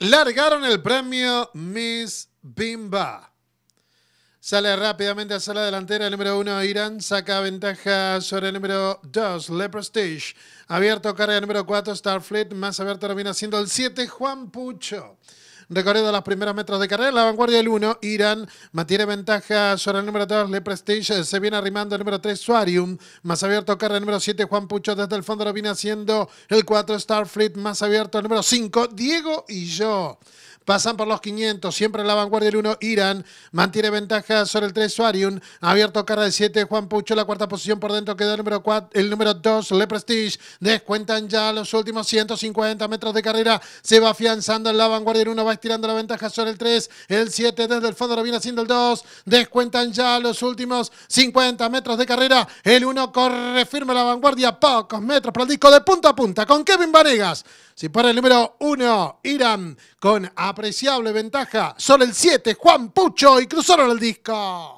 Largaron el premio Miss Bimba. Sale rápidamente a la delantera el número uno Irán, saca ventaja sobre el número 2 Le Prestige. Abierto carga el número 4 Starfleet, más abierto termina siendo el 7 Juan Pucho. Recorrido las primeras metros de carrera, la vanguardia del 1, Irán mantiene ventaja sobre el número 2, Le Prestige, se viene arrimando el número 3, Suarium, más abierto carrera el número 7, Juan Pucho desde el fondo lo viene haciendo el 4, Starfleet, más abierto el número 5, Diego y yo pasan por los 500, siempre en la vanguardia el 1 Irán, mantiene ventaja sobre el 3 Suarium, abierto cara de 7 Juan Pucho, la cuarta posición por dentro queda el número 4, el número 2 Le Prestige, descuentan ya los últimos 150 metros de carrera, se va afianzando en la vanguardia el 1, va estirando la ventaja sobre el 3, el 7 desde el fondo lo viene haciendo el 2, descuentan ya los últimos 50 metros de carrera, el 1 corre firme la vanguardia, pocos metros para el disco de punta a punta con Kevin varegas si para el número 1 Irán con a apreciable ventaja. Son el 7, Juan Pucho, y cruzaron el disco.